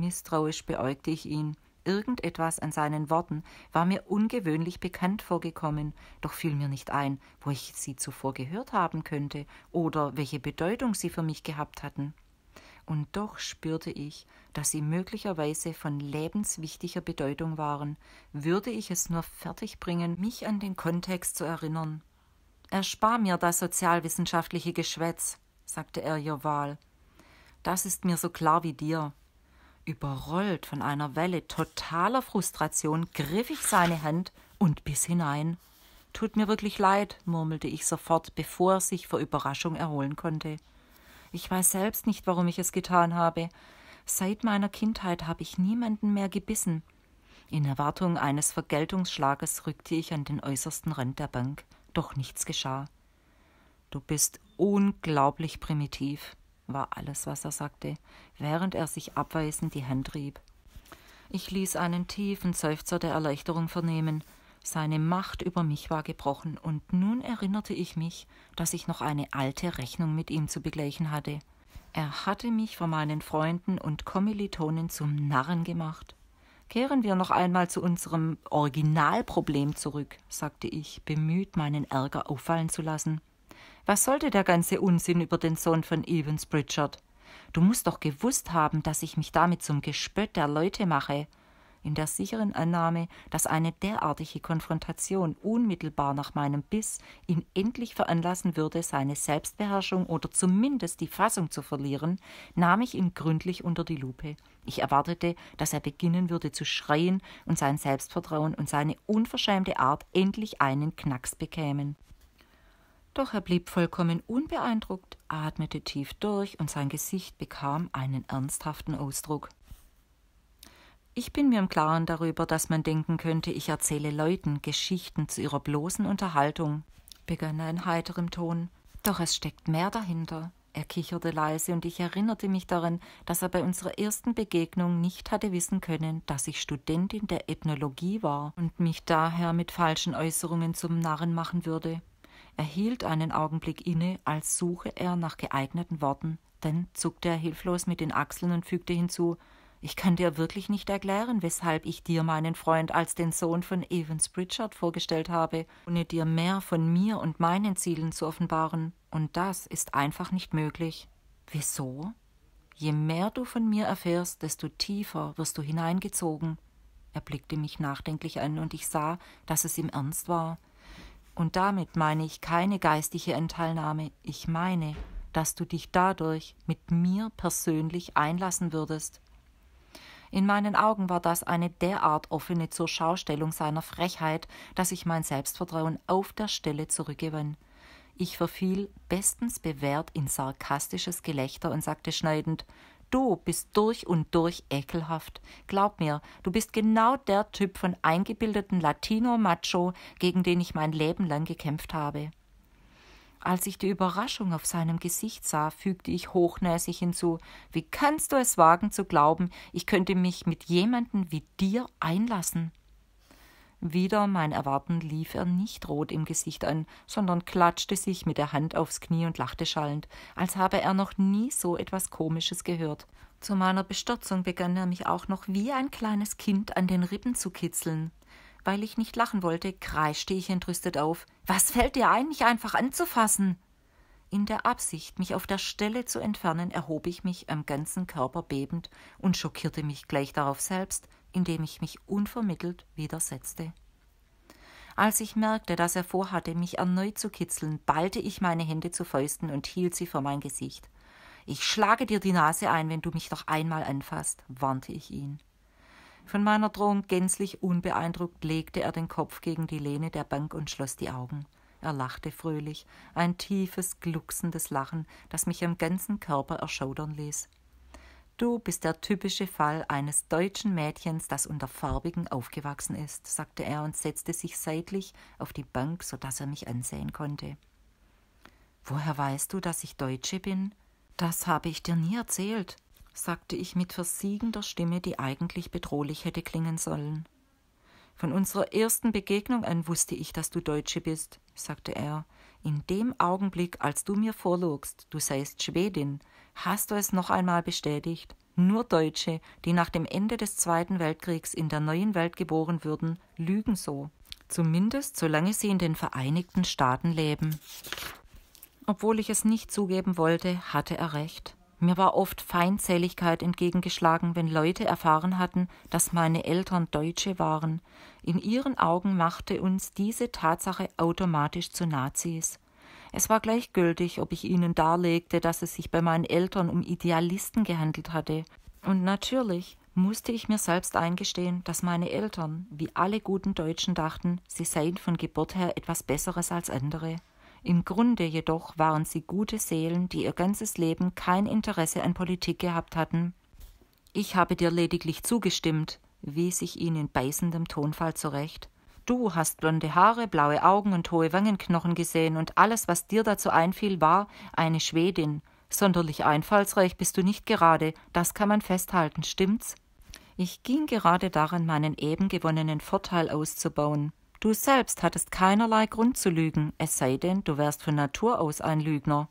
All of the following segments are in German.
Misstrauisch beäugte ich ihn. Irgendetwas an seinen Worten war mir ungewöhnlich bekannt vorgekommen, doch fiel mir nicht ein, wo ich sie zuvor gehört haben könnte oder welche Bedeutung sie für mich gehabt hatten. Und doch spürte ich, dass sie möglicherweise von lebenswichtiger Bedeutung waren, würde ich es nur fertigbringen, mich an den Kontext zu erinnern. Erspar mir das sozialwissenschaftliche Geschwätz, sagte er Joval. Das ist mir so klar wie dir. Überrollt von einer Welle totaler Frustration griff ich seine Hand und bis hinein. Tut mir wirklich leid, murmelte ich sofort, bevor er sich vor Überraschung erholen konnte. Ich weiß selbst nicht, warum ich es getan habe. Seit meiner Kindheit habe ich niemanden mehr gebissen. In Erwartung eines Vergeltungsschlages rückte ich an den äußersten Rand der Bank, doch nichts geschah. Du bist unglaublich primitiv, war alles, was er sagte, während er sich abweisend die Hand rieb. Ich ließ einen tiefen Seufzer der Erleichterung vernehmen. Seine Macht über mich war gebrochen, und nun erinnerte ich mich, dass ich noch eine alte Rechnung mit ihm zu begleichen hatte. Er hatte mich vor meinen Freunden und Kommilitonen zum Narren gemacht. Kehren wir noch einmal zu unserem Originalproblem zurück, sagte ich, bemüht, meinen Ärger auffallen zu lassen. Was sollte der ganze Unsinn über den Sohn von Evans Pritchard? Du musst doch gewusst haben, dass ich mich damit zum Gespött der Leute mache. In der sicheren Annahme, dass eine derartige Konfrontation unmittelbar nach meinem Biss ihn endlich veranlassen würde, seine Selbstbeherrschung oder zumindest die Fassung zu verlieren, nahm ich ihn gründlich unter die Lupe. Ich erwartete, dass er beginnen würde zu schreien und sein Selbstvertrauen und seine unverschämte Art endlich einen Knacks bekämen. Doch er blieb vollkommen unbeeindruckt, atmete tief durch und sein Gesicht bekam einen ernsthaften Ausdruck. Ich bin mir im Klaren darüber, dass man denken könnte, ich erzähle Leuten Geschichten zu ihrer bloßen Unterhaltung, begann er in heiterem Ton. Doch es steckt mehr dahinter. Er kicherte leise und ich erinnerte mich daran, dass er bei unserer ersten Begegnung nicht hatte wissen können, dass ich Studentin der Ethnologie war und mich daher mit falschen Äußerungen zum Narren machen würde. Er hielt einen Augenblick inne, als suche er nach geeigneten Worten, dann zuckte er hilflos mit den Achseln und fügte hinzu Ich kann dir wirklich nicht erklären, weshalb ich dir meinen Freund als den Sohn von Evans Pritchard vorgestellt habe, ohne dir mehr von mir und meinen Zielen zu offenbaren, und das ist einfach nicht möglich. Wieso? Je mehr du von mir erfährst, desto tiefer wirst du hineingezogen. Er blickte mich nachdenklich an, und ich sah, dass es ihm ernst war. Und damit meine ich keine geistige Enteilnahme, ich meine, dass du dich dadurch mit mir persönlich einlassen würdest. In meinen Augen war das eine derart offene Zurschaustellung seiner Frechheit, dass ich mein Selbstvertrauen auf der Stelle zurückgewann. Ich verfiel bestens bewährt in sarkastisches Gelächter und sagte schneidend Du bist durch und durch ekelhaft. Glaub mir, du bist genau der Typ von eingebildeten Latino-Macho, gegen den ich mein Leben lang gekämpft habe. Als ich die Überraschung auf seinem Gesicht sah, fügte ich hochnäsig hinzu: Wie kannst du es wagen zu glauben, ich könnte mich mit jemandem wie dir einlassen? Wieder mein Erwarten lief er nicht rot im Gesicht an, sondern klatschte sich mit der Hand aufs Knie und lachte schallend, als habe er noch nie so etwas Komisches gehört. Zu meiner Bestürzung begann er mich auch noch wie ein kleines Kind an den Rippen zu kitzeln. Weil ich nicht lachen wollte, kreischte ich entrüstet auf. Was fällt dir ein, mich einfach anzufassen? In der Absicht, mich auf der Stelle zu entfernen, erhob ich mich am ganzen Körper bebend und schockierte mich gleich darauf selbst, indem ich mich unvermittelt widersetzte. Als ich merkte, dass er vorhatte, mich erneut zu kitzeln, ballte ich meine Hände zu Fäusten und hielt sie vor mein Gesicht. Ich schlage dir die Nase ein, wenn du mich noch einmal anfasst, warnte ich ihn. Von meiner Drohung gänzlich unbeeindruckt legte er den Kopf gegen die Lehne der Bank und schloss die Augen. Er lachte fröhlich, ein tiefes, glucksendes Lachen, das mich am ganzen Körper erschaudern ließ. Du bist der typische Fall eines deutschen Mädchens, das unter Farbigen aufgewachsen ist, sagte er und setzte sich seitlich auf die Bank, so dass er mich ansehen konnte. Woher weißt du, dass ich Deutsche bin? Das habe ich dir nie erzählt, sagte ich mit versiegender Stimme, die eigentlich bedrohlich hätte klingen sollen. Von unserer ersten Begegnung an wusste ich, dass du Deutsche bist sagte er, in dem Augenblick, als du mir vorlugst, du seist Schwedin, hast du es noch einmal bestätigt. Nur Deutsche, die nach dem Ende des Zweiten Weltkriegs in der neuen Welt geboren würden, lügen so. Zumindest solange sie in den Vereinigten Staaten leben. Obwohl ich es nicht zugeben wollte, hatte er recht. Mir war oft Feindseligkeit entgegengeschlagen, wenn Leute erfahren hatten, dass meine Eltern Deutsche waren. In ihren Augen machte uns diese Tatsache automatisch zu Nazis. Es war gleichgültig, ob ich ihnen darlegte, dass es sich bei meinen Eltern um Idealisten gehandelt hatte. Und natürlich musste ich mir selbst eingestehen, dass meine Eltern, wie alle guten Deutschen dachten, sie seien von Geburt her etwas Besseres als andere. Im Grunde jedoch waren sie gute Seelen, die ihr ganzes Leben kein Interesse an Politik gehabt hatten. Ich habe dir lediglich zugestimmt, wies ich ihn in beißendem Tonfall zurecht. Du hast blonde Haare, blaue Augen und hohe Wangenknochen gesehen, und alles, was dir dazu einfiel, war eine Schwedin. Sonderlich einfallsreich bist du nicht gerade, das kann man festhalten, stimmt's? Ich ging gerade daran, meinen eben gewonnenen Vorteil auszubauen. Du selbst hattest keinerlei Grund zu lügen, es sei denn, du wärst von Natur aus ein Lügner.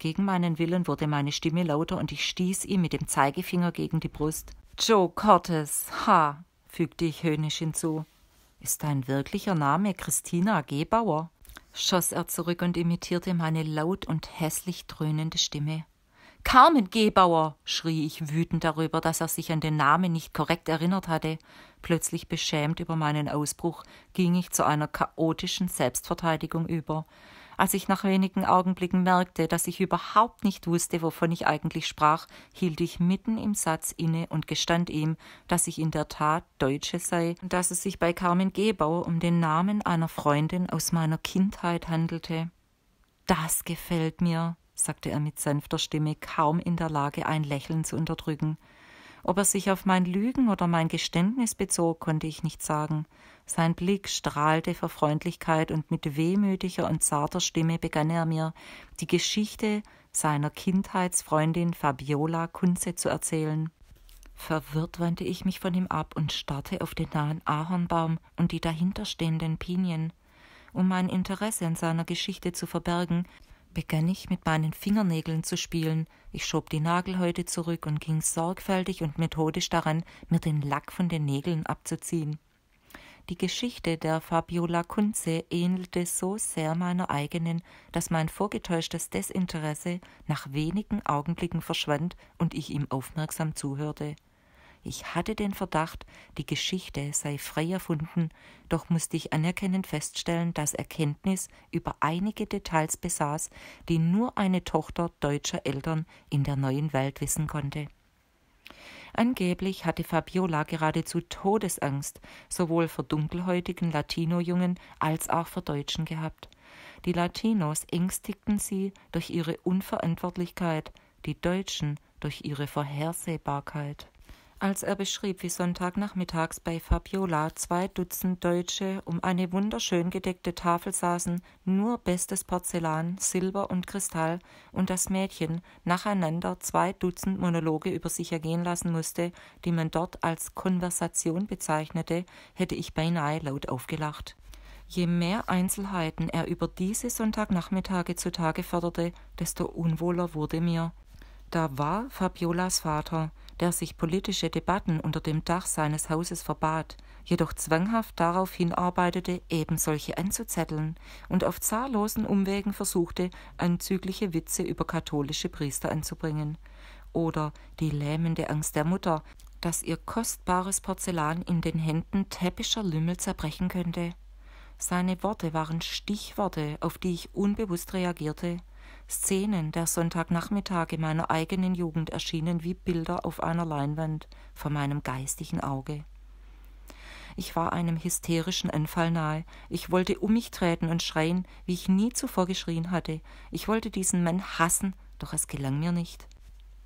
Gegen meinen Willen wurde meine Stimme lauter und ich stieß ihm mit dem Zeigefinger gegen die Brust. Joe Cortes, ha, fügte ich höhnisch hinzu. Ist dein wirklicher Name Christina Gebauer? schoss er zurück und imitierte meine laut und hässlich dröhnende Stimme. Carmen Gebauer, schrie ich wütend darüber, dass er sich an den Namen nicht korrekt erinnert hatte. Plötzlich beschämt über meinen Ausbruch ging ich zu einer chaotischen Selbstverteidigung über. Als ich nach wenigen Augenblicken merkte, dass ich überhaupt nicht wusste, wovon ich eigentlich sprach, hielt ich mitten im Satz inne und gestand ihm, dass ich in der Tat Deutsche sei und dass es sich bei Carmen Gebauer um den Namen einer Freundin aus meiner Kindheit handelte. Das gefällt mir, sagte er mit sanfter Stimme, kaum in der Lage, ein Lächeln zu unterdrücken. Ob er sich auf mein Lügen oder mein Geständnis bezog, konnte ich nicht sagen. Sein Blick strahlte vor Freundlichkeit und mit wehmütiger und zarter Stimme begann er mir, die Geschichte seiner Kindheitsfreundin Fabiola Kunze zu erzählen. Verwirrt wandte ich mich von ihm ab und starrte auf den nahen Ahornbaum und die dahinterstehenden Pinien. Um mein Interesse an seiner Geschichte zu verbergen, begann ich mit meinen Fingernägeln zu spielen, ich schob die Nagelhäute zurück und ging sorgfältig und methodisch daran, mir den Lack von den Nägeln abzuziehen. Die Geschichte der Fabiola Kunze ähnelte so sehr meiner eigenen, dass mein vorgetäuschtes Desinteresse nach wenigen Augenblicken verschwand und ich ihm aufmerksam zuhörte. Ich hatte den Verdacht, die Geschichte sei frei erfunden, doch musste ich anerkennend feststellen, dass Erkenntnis über einige Details besaß, die nur eine Tochter deutscher Eltern in der neuen Welt wissen konnte. Angeblich hatte Fabiola geradezu Todesangst, sowohl vor dunkelhäutigen Latinojungen als auch vor Deutschen gehabt. Die Latinos ängstigten sie durch ihre Unverantwortlichkeit, die Deutschen durch ihre Vorhersehbarkeit als er beschrieb, wie Sonntagnachmittags bei Fabiola zwei Dutzend Deutsche um eine wunderschön gedeckte Tafel saßen, nur bestes Porzellan, Silber und Kristall, und das Mädchen nacheinander zwei Dutzend Monologe über sich ergehen lassen musste, die man dort als Konversation bezeichnete, hätte ich beinahe laut aufgelacht. Je mehr Einzelheiten er über diese Sonntagnachmittage zutage förderte, desto unwohler wurde mir. Da war Fabiolas Vater, der sich politische Debatten unter dem Dach seines Hauses verbat, jedoch zwanghaft darauf hinarbeitete, eben solche anzuzetteln und auf zahllosen Umwegen versuchte, anzügliche Witze über katholische Priester anzubringen. Oder die lähmende Angst der Mutter, dass ihr kostbares Porzellan in den Händen täppischer Lümmel zerbrechen könnte. Seine Worte waren Stichworte, auf die ich unbewusst reagierte, Szenen der Sonntagnachmittage meiner eigenen Jugend erschienen wie Bilder auf einer Leinwand vor meinem geistigen Auge. Ich war einem hysterischen Anfall nahe. Ich wollte um mich treten und schreien, wie ich nie zuvor geschrien hatte. Ich wollte diesen Mann hassen, doch es gelang mir nicht.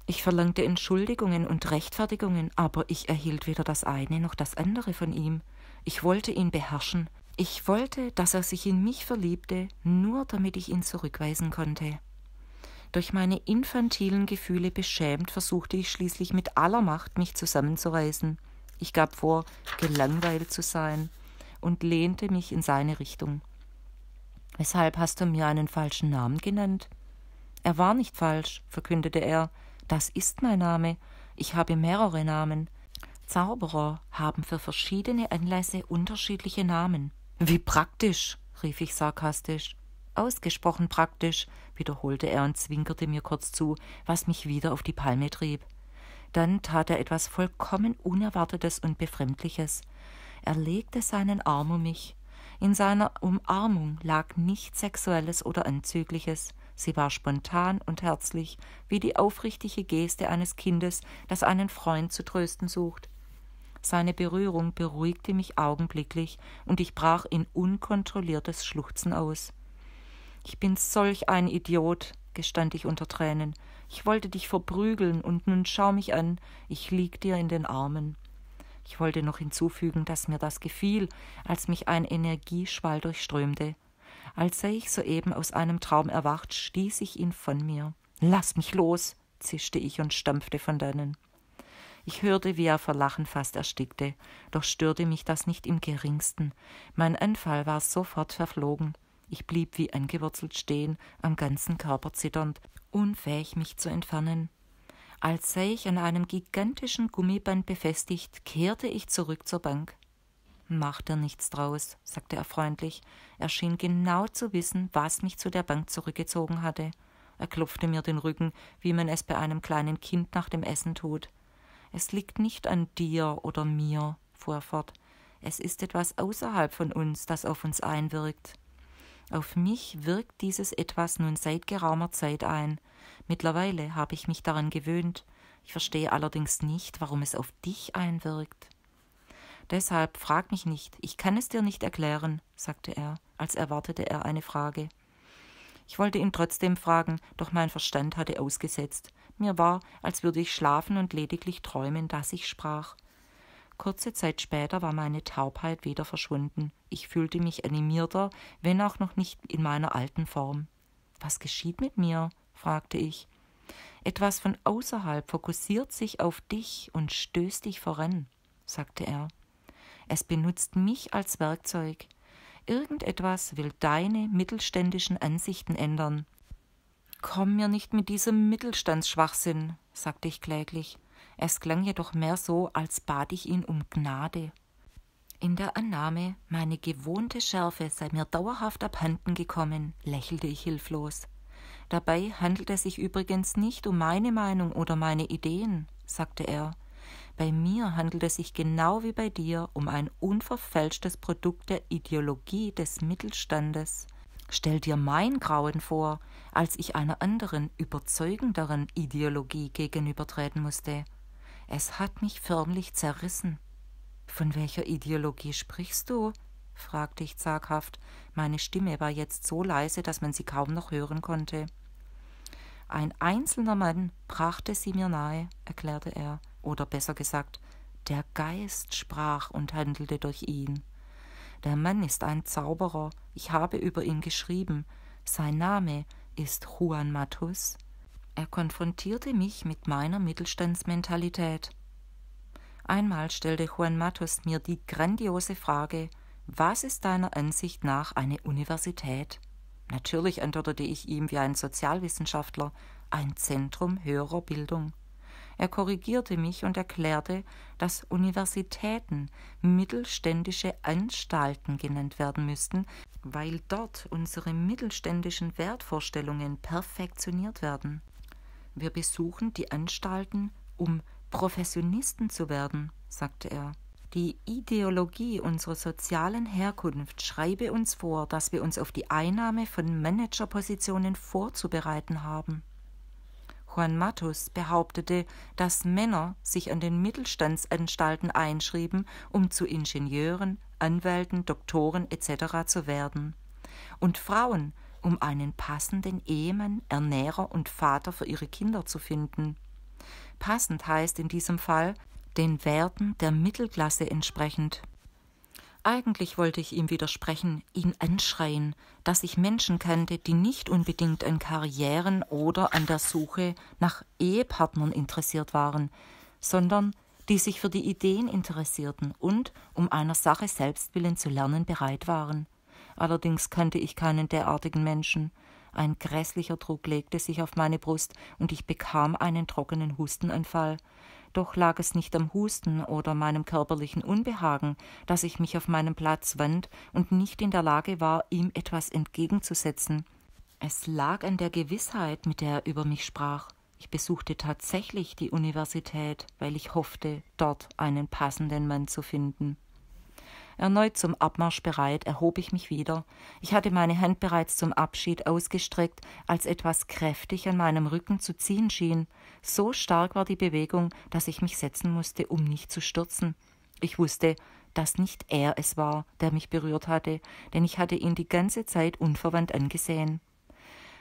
Ich verlangte Entschuldigungen und Rechtfertigungen, aber ich erhielt weder das eine noch das andere von ihm. Ich wollte ihn beherrschen. Ich wollte, dass er sich in mich verliebte, nur damit ich ihn zurückweisen konnte. Durch meine infantilen Gefühle beschämt versuchte ich schließlich mit aller Macht, mich zusammenzureißen. Ich gab vor, gelangweilt zu sein und lehnte mich in seine Richtung. Weshalb hast du mir einen falschen Namen genannt? Er war nicht falsch, verkündete er. Das ist mein Name. Ich habe mehrere Namen. Zauberer haben für verschiedene Anlässe unterschiedliche Namen. Wie praktisch, rief ich sarkastisch. Ausgesprochen praktisch, wiederholte er und zwinkerte mir kurz zu, was mich wieder auf die Palme trieb. Dann tat er etwas vollkommen Unerwartetes und Befremdliches. Er legte seinen Arm um mich. In seiner Umarmung lag nichts Sexuelles oder Anzügliches. Sie war spontan und herzlich, wie die aufrichtige Geste eines Kindes, das einen Freund zu trösten sucht. Seine Berührung beruhigte mich augenblicklich, und ich brach in unkontrolliertes Schluchzen aus. Ich bin solch ein Idiot, gestand ich unter Tränen. Ich wollte dich verprügeln, und nun schau mich an, ich lieg dir in den Armen. Ich wollte noch hinzufügen, dass mir das gefiel, als mich ein Energieschwall durchströmte. Als sei ich soeben aus einem Traum erwacht, stieß ich ihn von mir. Lass mich los, zischte ich und stampfte von dannen. Ich hörte, wie er vor Lachen fast erstickte, doch störte mich das nicht im geringsten. Mein Anfall war sofort verflogen. Ich blieb wie angewurzelt stehen, am ganzen Körper zitternd, unfähig mich zu entfernen. Als sei ich an einem gigantischen Gummiband befestigt, kehrte ich zurück zur Bank. Mach dir nichts draus, sagte er freundlich. Er schien genau zu wissen, was mich zu der Bank zurückgezogen hatte. Er klopfte mir den Rücken, wie man es bei einem kleinen Kind nach dem Essen tut. Es liegt nicht an dir oder mir, fuhr er fort. Es ist etwas außerhalb von uns, das auf uns einwirkt. Auf mich wirkt dieses etwas nun seit geraumer Zeit ein. Mittlerweile habe ich mich daran gewöhnt. Ich verstehe allerdings nicht, warum es auf dich einwirkt. Deshalb frag mich nicht, ich kann es dir nicht erklären, sagte er, als erwartete er eine Frage. Ich wollte ihn trotzdem fragen, doch mein Verstand hatte ausgesetzt. Mir war, als würde ich schlafen und lediglich träumen, dass ich sprach. Kurze Zeit später war meine Taubheit wieder verschwunden. Ich fühlte mich animierter, wenn auch noch nicht in meiner alten Form. Was geschieht mit mir? fragte ich. Etwas von außerhalb fokussiert sich auf dich und stößt dich voran, sagte er. Es benutzt mich als Werkzeug. Irgendetwas will deine mittelständischen Ansichten ändern. Komm mir nicht mit diesem Mittelstandsschwachsinn, sagte ich kläglich. Es klang jedoch mehr so, als bat ich ihn um Gnade. In der Annahme, meine gewohnte Schärfe sei mir dauerhaft abhanden gekommen, lächelte ich hilflos. Dabei handelt es sich übrigens nicht um meine Meinung oder meine Ideen, sagte er. Bei mir handelt es sich genau wie bei dir um ein unverfälschtes Produkt der Ideologie des Mittelstandes. Stell dir mein Grauen vor, als ich einer anderen, überzeugenderen Ideologie gegenübertreten musste. Es hat mich förmlich zerrissen. Von welcher Ideologie sprichst du? fragte ich zaghaft. Meine Stimme war jetzt so leise, dass man sie kaum noch hören konnte. Ein einzelner Mann brachte sie mir nahe, erklärte er, oder besser gesagt, der Geist sprach und handelte durch ihn. Der Mann ist ein Zauberer, ich habe über ihn geschrieben. Sein Name ist Juan Matus. Er konfrontierte mich mit meiner Mittelstandsmentalität. Einmal stellte Juan Matos mir die grandiose Frage, was ist deiner Ansicht nach eine Universität? Natürlich antwortete ich ihm wie ein Sozialwissenschaftler, ein Zentrum höherer Bildung. Er korrigierte mich und erklärte, dass Universitäten mittelständische Anstalten genannt werden müssten, weil dort unsere mittelständischen Wertvorstellungen perfektioniert werden. Wir besuchen die Anstalten, um Professionisten zu werden, sagte er. Die Ideologie unserer sozialen Herkunft schreibe uns vor, dass wir uns auf die Einnahme von Managerpositionen vorzubereiten haben. Juan Matus behauptete, dass Männer sich an den Mittelstandsanstalten einschrieben, um zu Ingenieuren, Anwälten, Doktoren etc. zu werden, und Frauen um einen passenden Ehemann, Ernährer und Vater für ihre Kinder zu finden. Passend heißt in diesem Fall den Werten der Mittelklasse entsprechend. Eigentlich wollte ich ihm widersprechen, ihn anschreien, dass ich Menschen kannte, die nicht unbedingt an Karrieren oder an der Suche nach Ehepartnern interessiert waren, sondern die sich für die Ideen interessierten und, um einer Sache selbst willen zu lernen, bereit waren allerdings kannte ich keinen derartigen Menschen. Ein grässlicher Druck legte sich auf meine Brust und ich bekam einen trockenen Hustenanfall. Doch lag es nicht am Husten oder meinem körperlichen Unbehagen, dass ich mich auf meinen Platz wand und nicht in der Lage war, ihm etwas entgegenzusetzen. Es lag an der Gewissheit, mit der er über mich sprach. Ich besuchte tatsächlich die Universität, weil ich hoffte, dort einen passenden Mann zu finden. Erneut zum Abmarsch bereit, erhob ich mich wieder. Ich hatte meine Hand bereits zum Abschied ausgestreckt, als etwas kräftig an meinem Rücken zu ziehen schien. So stark war die Bewegung, dass ich mich setzen musste, um nicht zu stürzen. Ich wusste, dass nicht er es war, der mich berührt hatte, denn ich hatte ihn die ganze Zeit unverwandt angesehen.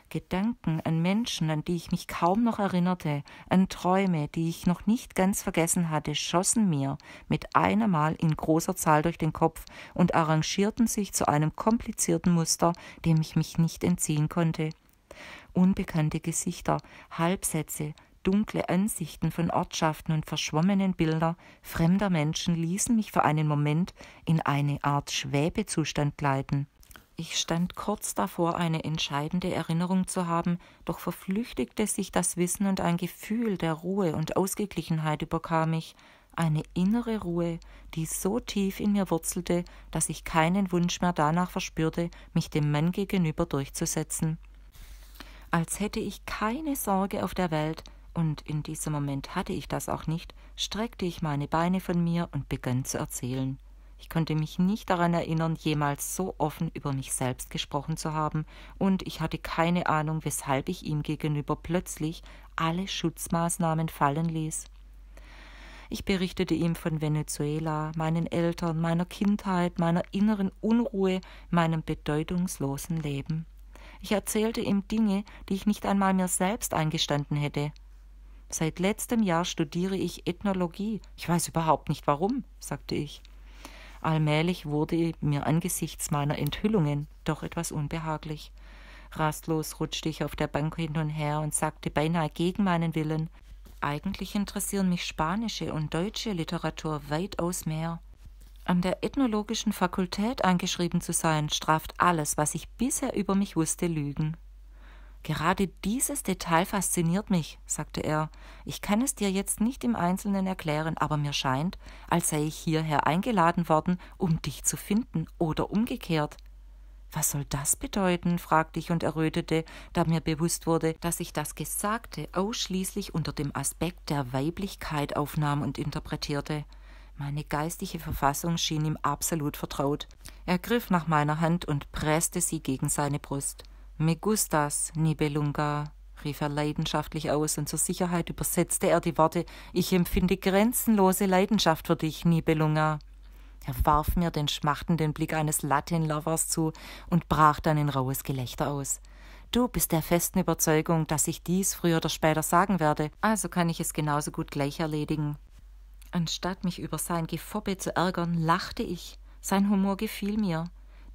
Gedanken an Menschen, an die ich mich kaum noch erinnerte, an Träume, die ich noch nicht ganz vergessen hatte, schossen mir mit einem Mal in großer Zahl durch den Kopf und arrangierten sich zu einem komplizierten Muster, dem ich mich nicht entziehen konnte. Unbekannte Gesichter, Halbsätze, dunkle Ansichten von Ortschaften und verschwommenen Bilder fremder Menschen ließen mich für einen Moment in eine Art Schwebezustand gleiten. Ich stand kurz davor, eine entscheidende Erinnerung zu haben, doch verflüchtigte sich das Wissen und ein Gefühl der Ruhe und Ausgeglichenheit überkam mich, eine innere Ruhe, die so tief in mir wurzelte, dass ich keinen Wunsch mehr danach verspürte, mich dem Mann gegenüber durchzusetzen. Als hätte ich keine Sorge auf der Welt, und in diesem Moment hatte ich das auch nicht, streckte ich meine Beine von mir und begann zu erzählen. Ich konnte mich nicht daran erinnern, jemals so offen über mich selbst gesprochen zu haben, und ich hatte keine Ahnung, weshalb ich ihm gegenüber plötzlich alle Schutzmaßnahmen fallen ließ. Ich berichtete ihm von Venezuela, meinen Eltern, meiner Kindheit, meiner inneren Unruhe, meinem bedeutungslosen Leben. Ich erzählte ihm Dinge, die ich nicht einmal mir selbst eingestanden hätte. Seit letztem Jahr studiere ich Ethnologie. Ich weiß überhaupt nicht warum, sagte ich. Allmählich wurde mir angesichts meiner Enthüllungen doch etwas unbehaglich. Rastlos rutschte ich auf der Bank hin und her und sagte beinahe gegen meinen Willen Eigentlich interessieren mich spanische und deutsche Literatur weitaus mehr. An der ethnologischen Fakultät angeschrieben zu sein, straft alles, was ich bisher über mich wusste, Lügen. Gerade dieses Detail fasziniert mich, sagte er. Ich kann es dir jetzt nicht im Einzelnen erklären, aber mir scheint, als sei ich hierher eingeladen worden, um dich zu finden oder umgekehrt. Was soll das bedeuten? fragte ich und errötete, da mir bewusst wurde, dass ich das Gesagte ausschließlich unter dem Aspekt der Weiblichkeit aufnahm und interpretierte. Meine geistige Verfassung schien ihm absolut vertraut. Er griff nach meiner Hand und presste sie gegen seine Brust. Me gustas, Nibelunga, rief er leidenschaftlich aus, und zur Sicherheit übersetzte er die Worte Ich empfinde grenzenlose Leidenschaft für dich, Nibelunga. Er warf mir den schmachtenden Blick eines Latin-Lovers zu und brach dann in raues Gelächter aus. Du bist der festen Überzeugung, dass ich dies früher oder später sagen werde, also kann ich es genauso gut gleich erledigen. Anstatt mich über sein Gefobbe zu ärgern, lachte ich. Sein Humor gefiel mir.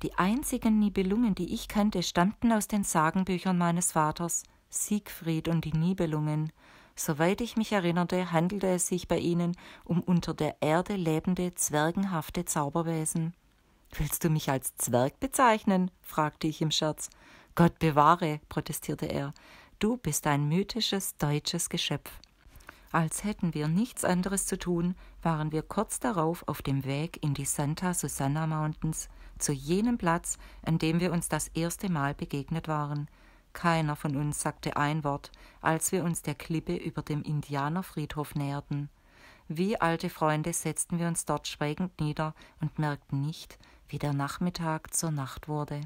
Die einzigen Nibelungen, die ich kannte, stammten aus den Sagenbüchern meines Vaters, Siegfried und die Nibelungen. Soweit ich mich erinnerte, handelte es sich bei ihnen um unter der Erde lebende, zwergenhafte Zauberwesen. Willst du mich als Zwerg bezeichnen? fragte ich im Scherz. Gott bewahre, protestierte er. Du bist ein mythisches deutsches Geschöpf. Als hätten wir nichts anderes zu tun, waren wir kurz darauf auf dem Weg in die Santa Susana Mountains, zu jenem Platz, an dem wir uns das erste Mal begegnet waren. Keiner von uns sagte ein Wort, als wir uns der Klippe über dem Indianerfriedhof näherten. Wie alte Freunde setzten wir uns dort schweigend nieder und merkten nicht, wie der Nachmittag zur Nacht wurde.